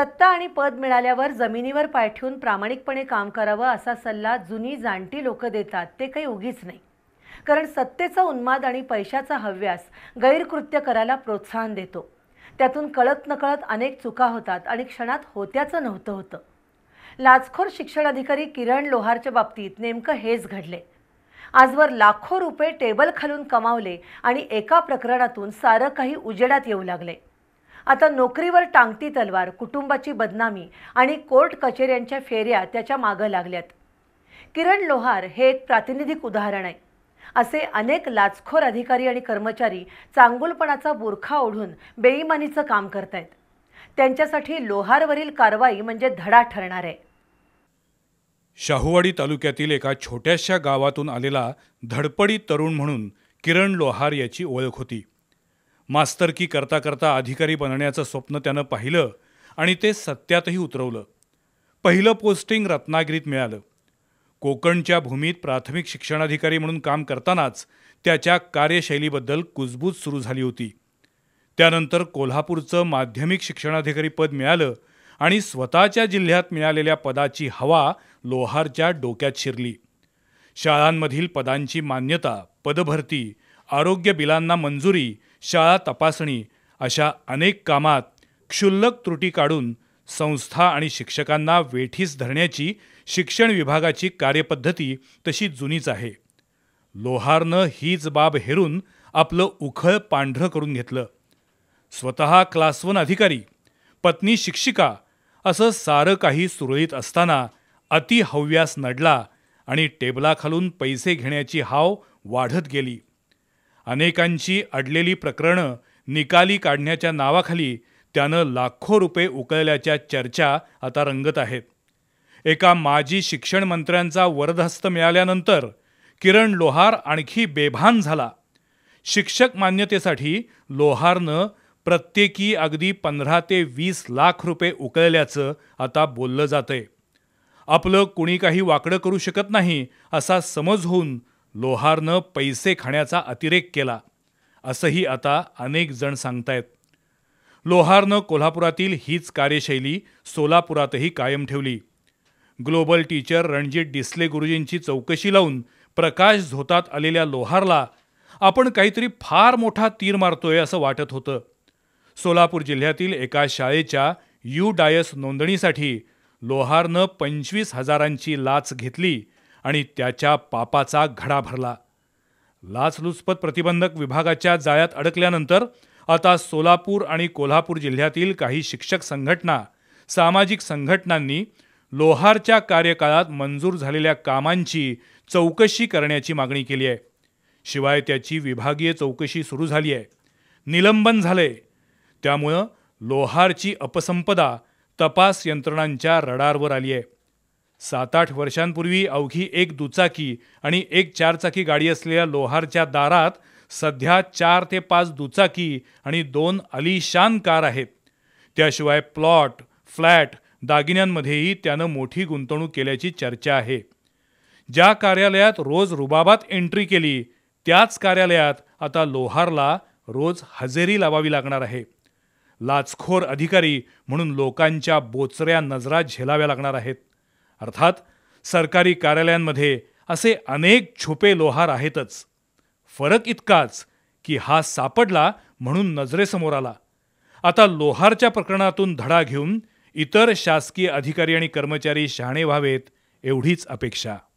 सत्ता आणि पद मिळाल्यावर जमिनीवर पाय ठेवून प्रामाणिकपणे काम करावं असा सल्ला जुनी जाणटी लोक देतात ते काही उगीच नाही कारण सत्तेचा उन्माद आणि पैशाचा हव्यास गैरकृत्य करायला प्रोत्साहन देतो त्यातून कळत नकळत अनेक चुका होतात आणि क्षणात होत्याचं नव्हतं होतं लाचखोर शिक्षण अधिकारी किरण लोहारच्या बाबतीत नेमकं हेच घडले आजवर लाखो रुपये टेबल खालून कमावले आणि एका प्रकरणातून सारं काही उजेडात येऊ लागले आता नोकरीवर टांगती तलवार कुटुंबाची बदनामी आणि कोर्ट कचेऱ्यांच्या फेऱ्या त्याच्या मागं लागल्यात किरण लोहार हे एक प्रातिनिधिक उदाहरण आहे असे अनेक लाचखोर अधिकारी आणि कर्मचारी चांगुलपणाचा बुरखा ओढून बेईमानीचं काम आहेत त्यांच्यासाठी लोहारवरील कारवाई म्हणजे धडा ठरणार आहे शाहूवाडी तालुक्यातील एका छोट्याशा गावातून आलेला धडपडी तरुण म्हणून किरण लोहार याची ओळख होती मास्तरकी करता करता अधिकारी बनण्याचं स्वप्न त्यानं पाहिलं आणि ते सत्यातही उतरवलं पहिलं पोस्टिंग रत्नागिरीत मिळालं कोकणच्या भूमीत प्राथमिक शिक्षणाधिकारी म्हणून काम करतानाच त्याच्या कार्यशैलीबद्दल कुजबूज सुरू झाली होती त्यानंतर कोल्हापूरचं माध्यमिक शिक्षणाधिकारी पद मिळालं आणि स्वतःच्या जिल्ह्यात मिळालेल्या पदाची हवा लोहारच्या डोक्यात शिरली शाळांमधील पदांची मान्यता पदभरती आरोग्य बिलांना मंजुरी शाळा तपासणी अशा अनेक कामात क्षुल्लक त्रुटी काढून संस्था आणि शिक्षकांना वेठीस धरण्याची शिक्षण विभागाची कार्यपद्धती तशी जुनीच आहे लोहारनं हीच बाब हेरून आपलं उखळ पांढरं करून घेतलं स्वतः क्लास वन अधिकारी पत्नी शिक्षिका असं सारं काही सुरळीत असताना अतिहव्यास नडला आणि टेबलाखालून पैसे घेण्याची हाव वाढत गेली अनेकांची अडलेली प्रकरणं निकाली काढण्याच्या नावाखाली त्यानं लाखो रुपये उकळल्याच्या चर्चा आता रंगत आहेत एका माजी शिक्षण मंत्र्यांचा वरदहस्त मिळाल्यानंतर किरण लोहार आणखी बेभान झाला शिक्षक मान्यतेसाठी लोहारनं प्रत्येकी अगदी पंधरा ते वीस लाख रुपये उकळल्याचं आता बोललं जातंय आपलं कुणी काही वाकडं करू शकत नाही असा समज होऊन लोहारनं पैसे खाण्याचा अतिरेक केला असंही आता अनेक जण सांगतायत लोहारनं कोल्हापुरातील हीच कार्यशैली सोलापुरातही कायम ठेवली ग्लोबल टीचर रणजित डिस्ले गुरुजींची चौकशी लावून प्रकाश झोतात आलेल्या लोहारला आपण काहीतरी फार मोठा तीर मारतोय असं वाटत होतं सोलापूर जिल्ह्यातील एका शाळेच्या यू डायस नोंदणीसाठी लोहारनं पंचवीस हजारांची लाच घेतली आणि त्याच्या पापाचा घडा भरला लाचलुचपत प्रतिबंधक विभागाच्या जाळ्यात अडकल्यानंतर आता सोलापूर आणि कोल्हापूर जिल्ह्यातील काही शिक्षक संघटना सामाजिक संघटनांनी लोहारच्या कार्यकाळात मंजूर झालेल्या कामांची चौकशी करण्याची मागणी केली आहे शिवाय त्याची विभागीय चौकशी सुरू झाली आहे निलंबन झालंय त्यामुळं लोहारची अपसंपदा तपास यंत्रणांच्या रडारवर आली आहे सात आठ वर्षांपूर्वी अवघी एक दुचाकी आणि एक चारचाकी गाडी असलेल्या लोहारच्या दारात सध्या चार ते पाच दुचाकी आणि दोन अलिशान कार आहेत त्याशिवाय प्लॉट फ्लॅट दागिन्यांमध्येही त्यानं मोठी गुंतवणूक केल्याची चर्चा आहे ज्या कार्यालयात रोज रुबाबात एंट्री केली त्याच कार्यालयात आता लोहारला रोज हजेरी लावावी लागणार आहे लाचखोर अधिकारी म्हणून लोकांच्या बोचऱ्या नजरा झेलाव्या लागणार आहेत अर्थात सरकारी कार्यालयांमध्ये असे अनेक छुपे लोहार आहेतच फरक इतकाच की हा सापडला म्हणून नजरेसमोर आला आता लोहारच्या प्रकरणातून धडा घेऊन इतर शासकीय अधिकारी आणि कर्मचारी शहाणे व्हावेत एवढीच अपेक्षा